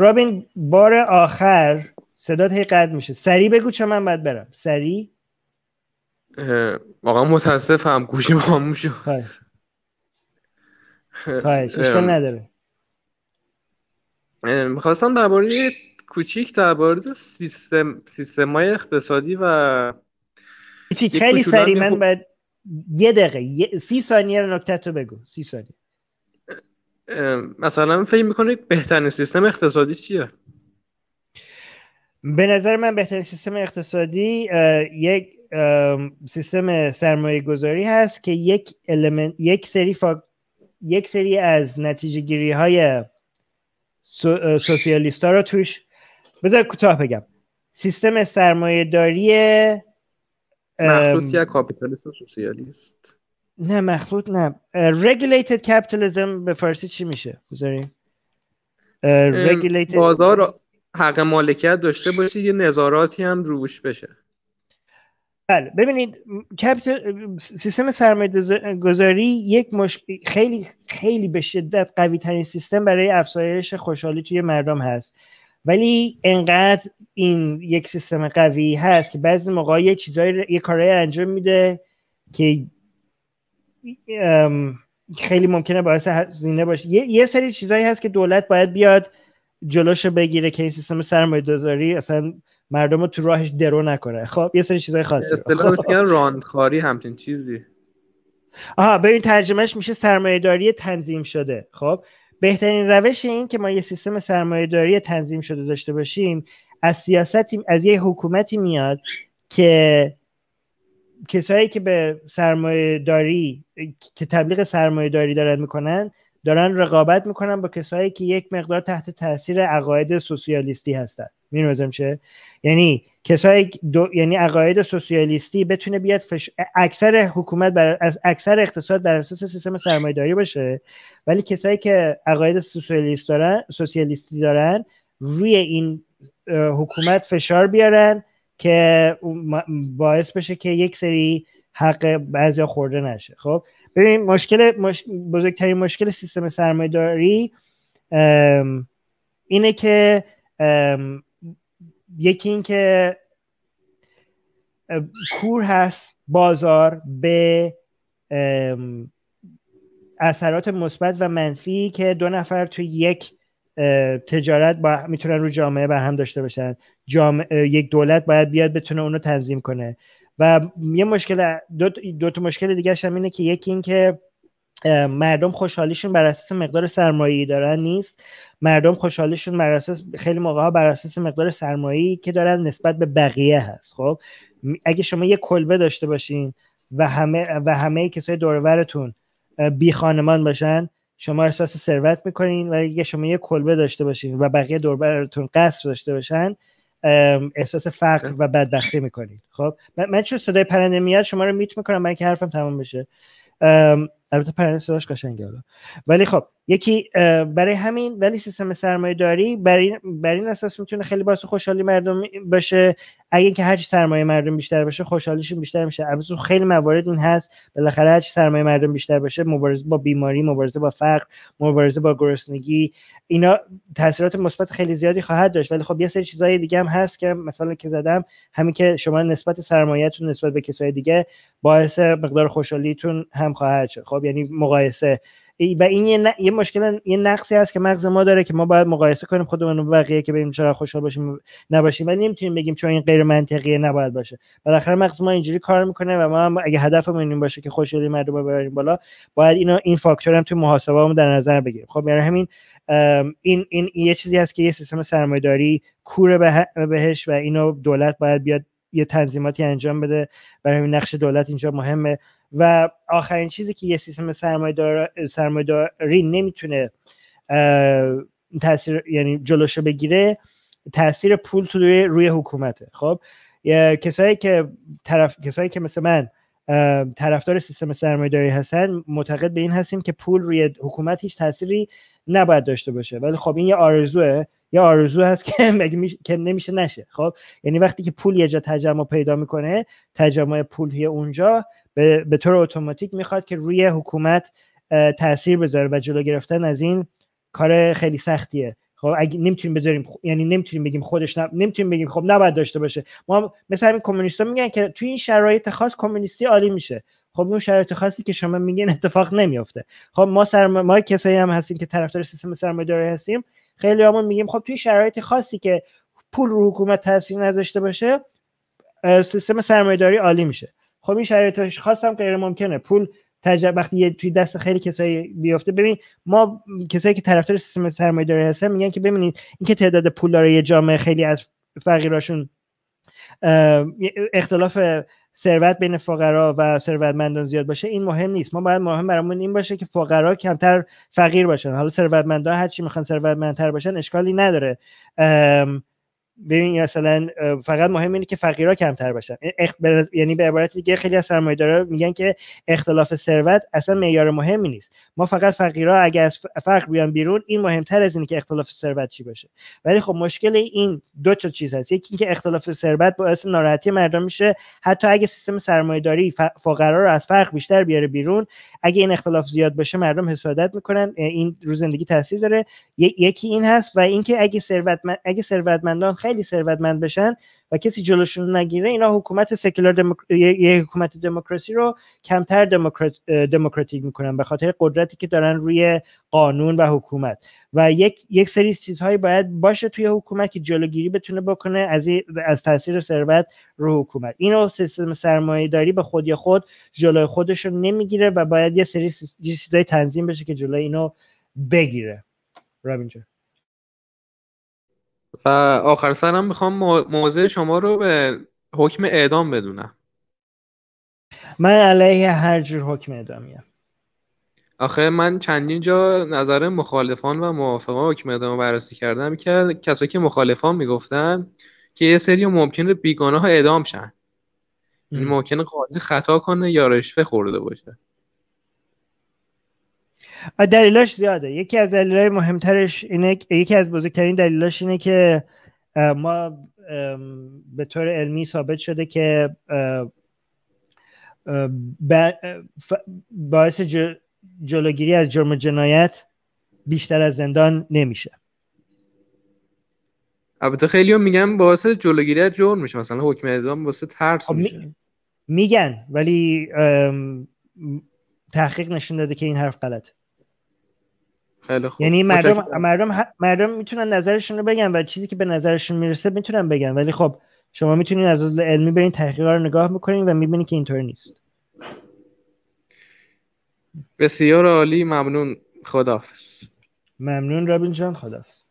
رابین بار آخر صدات هی قد میشه سری بگو چه من باید برم سری واقعا متاسفم گوشی خاموش خواهش خواهش اشکال نداره میخواستم درباره کوچیک درباره سیستم سیستم های اقتصادی و خیلی سری من باید یه دقیقه سی ثانیه نکته تو بگو سی ثانیه مثلا فکر میکنید بهترین سیستم اقتصادی چیه به نظر من بهترین سیستم اقتصادی یک سیستم سرمایه گذاری هست که یک المنت، یک سری یک سری از نتیجه گیری های سوسیالیست ها رو توش بذار کوتاه بگم سیستم سرمایه داری مخلوطی کاپیتالیست و سوسیالیست نه مخلوط نه regulated capitalism به فارسی چی میشه بذاریم regulated بازار حق مالکیت داشته باشه یه نظاراتی هم روش بشه بله ببینید سیستم سرمایه گذاری یک مش... خیلی خیلی به شدت قوی ترین سیستم برای افزایش خوشحالی توی مردم هست ولی انقدر این یک سیستم قوی هست که بعضی موقع یه چیزای یه کارهای انجام میده که خیلی ممکنه باعث هزینه باشه یه،, سری چیزایی هست که دولت باید بیاد جلوش بگیره که این سیستم سرمایه اصلا مردم رو تو راهش درو نکنه خب یه سری چیزای خاصی اصطلاحش میگن خب. راندخاری همچین چیزی آها ببین ترجمهش میشه داری تنظیم شده خب بهترین روش این که ما یه سیستم داری تنظیم شده داشته باشیم از سیاستی از یه حکومتی میاد که کسایی که به سرمایه داری که تبلیغ سرمایه داری دارن میکنن دارن رقابت میکنن با کسایی که یک مقدار تحت تاثیر عقاید سوسیالیستی هستن چه یعنی کسایی دو... یعنی عقاید سوسیالیستی بتونه بیاد فش... اکثر حکومت از اکثر اقتصاد بر اساس سیستم سرمایه داری باشه ولی کسایی که عقاید سوسیالیست دارن سوسیالیستی دارن روی این حکومت فشار بیارن که باعث بشه که یک سری حق بعضی خورده نشه خب ببین مشکل بزرگترین مشکل سیستم سرمایه داری ام... اینه که یکی این که کور هست بازار به اثرات مثبت و منفی که دو نفر تو یک تجارت میتونن رو جامعه به هم داشته باشن یک دولت باید بیاد بتونه اونو تنظیم کنه و یه مشکل دو, دو تا مشکل دیگه هم اینه که یکی این که مردم خوشحالیشون بر اساس مقدار سرمایه‌ای دارن نیست مردم خوشحالیشون بر اساس خیلی موقع ها بر اساس مقدار سرمایه‌ای که دارن نسبت به بقیه هست خب اگه شما یه کلبه داشته باشین و همه و همه کسای دورورتون بی خانمان باشن شما احساس ثروت میکنین و اگه شما یه کلبه داشته باشین و بقیه دوربرتون قصر داشته باشن احساس فقر و بدبختی میکنید خب من چه صدای پرنده میاد شما رو میت میکنم من که حرفم تمام بشه البته پرنده صداش قشنگه حالا ولی خب یکی برای همین ولی سیستم سرمایه داری برای, برای این اساس میتونه خیلی باعث خوشحالی مردم باشه اگه که هرچی سرمایه مردم بیشتر باشه خوشحالیشون بیشتر میشه البته خیلی موارد این هست بالاخره هرچی سرمایه مردم بیشتر باشه مبارزه با بیماری مبارزه با فقر مبارزه با گرسنگی اینا تاثیرات مثبت خیلی زیادی خواهد داشت ولی خب یه سری چیزهای دیگه هم هست که مثلا که زدم همین که شما نسبت سرمایهتون نسبت به کسای دیگه باعث مقدار خوشحالیتون هم خواهد شد خب خب، یعنی مقایسه و این یه, ن... یه مشکل یه نقصی هست که مغز ما داره که ما باید مقایسه کنیم خودمون و بقیه که بریم چرا خوشحال باشیم نباشیم ولی نمیتونیم بگیم چون این غیر منطقیه نباید باشه بالاخره مغز ما اینجوری کار میکنه و ما اگه هدفمون این باشه که خوشحالی مردم رو ببریم بالا باید اینو این فاکتور هم تو محاسبه در نظر بگیریم خب یعنی همین این این یه چیزی هست که یه سیستم سرمایه‌داری کور به بهش و اینو دولت باید بیاد یه تنظیماتی انجام بده برای همین نقش دولت اینجا مهمه و آخرین چیزی که یه سیستم داری نمیتونه تاثیر یعنی جلوش بگیره تاثیر پول تو روی, روی حکومته خب کسایی که طرف کسایی که مثل من طرفدار سیستم داری هستن معتقد به این هستیم که پول روی حکومت هیچ تاثیری نباید داشته باشه ولی خب این یه آرزوه یا آرزو هست که نمیشه نشه خب یعنی وقتی که پول یه جا تجمع پیدا میکنه تجمع پول توی اونجا به, به طور اتوماتیک میخواد که روی حکومت تاثیر بذاره و جلو گرفتن از این کار خیلی سختیه خب اگه نمیتونیم بذاریم یعنی نمیتونیم بگیم خودش نب... نمیتونیم بگیم خب نباید داشته باشه ما مثل همین کمونیستا میگن که توی این شرایط خاص کمونیستی عالی میشه خب اون شرایط خاصی که شما میگین اتفاق نمیافته خب ما سرم... ما کسایی هم هستیم که طرفدار سیستم سرمایه‌داری هستیم خیلی همون میگیم خب توی شرایط خاصی که پول رو حکومت تاثیر نذاشته باشه سیستم سرمایه‌داری عالی میشه خب این شرایط خاص هم غیر ممکنه پول تجربه وقتی توی دست خیلی کسایی بیفته ببین ما کسایی که طرفدار سیستم سرمایه‌داری هستن میگن که ببینید اینکه تعداد پول داره یه جامعه خیلی از فقیراشون اختلاف ثروت بین فقرا و ثروتمندان زیاد باشه این مهم نیست ما باید مهم برامون این باشه که فقرا کمتر فقیر باشن حالا ثروتمندان هر چی میخوان ثروتمندتر باشن اشکالی نداره ببین مثلا فقط مهم اینه که فقیرها کمتر باشن یعنی به عبارت دیگه خیلی از سرمایه‌دارا میگن که اختلاف ثروت اصلا معیار مهمی نیست ما فقط فقیرها اگه از فقر بیان بیرون این مهمتر از اینه که اختلاف ثروت چی باشه ولی خب مشکل این دو تا چیز هست یکی اینکه اختلاف ثروت باعث ناراحتی مردم میشه حتی اگه سیستم سرمایه‌داری ف... فقرا رو از فقر بیشتر بیاره بیرون اگه این اختلاف زیاد باشه مردم حسادت میکنن این رو زندگی تاثیر داره یکی این هست و اینکه اگه ثروت اگه ثروتمندان خیلی ثروتمند بشن و کسی جلوشون نگیره اینا حکومت سکولار یه حکومت دموکراسی رو کمتر دموکراتیک میکنن به خاطر قدرتی که دارن روی قانون و حکومت و یک یک سری چیزهایی باید باشه توی حکومت که جلوگیری بتونه بکنه از از تاثیر ثروت رو حکومت اینو سیستم سرمایه داری به خودی خود جلوی خودش رو نمیگیره و باید یه سری چیزای تنظیم بشه که جلوی اینو بگیره رابینجر و آخر سرم میخوام موضع شما رو به حکم اعدام بدونم من علیه هر جور حکم اعدامیم آخه من چندین جا نظر مخالفان و موافقان حکم اعدام بررسی کردم که کسایی که مخالفان میگفتن که یه سری ممکنه بیگانه ها اعدام شن این یعنی ممکنه قاضی خطا کنه یا رشوه خورده باشه دلیلاش زیاده یکی از دلایل مهمترش اینه یکی از بزرگترین دلیلاش اینه که ما به طور علمی ثابت شده که باعث جلوگیری از جرم جنایت بیشتر از زندان نمیشه البته خیلی هم میگن باعث جلوگیری از جرم میشه مثلا حکم اعدام باعث ترس خب میشه میگن ولی تحقیق نشون داده که این حرف غلطه یعنی مردم مردم مردم میتونن نظرشون رو بگن و چیزی که به نظرشون میرسه میتونن بگن ولی خب شما میتونید از نظر علمی برین تحقیقا رو نگاه میکنین و میبینید که اینطور نیست بسیار عالی ممنون خداحافظ ممنون رابین جان خداحافظ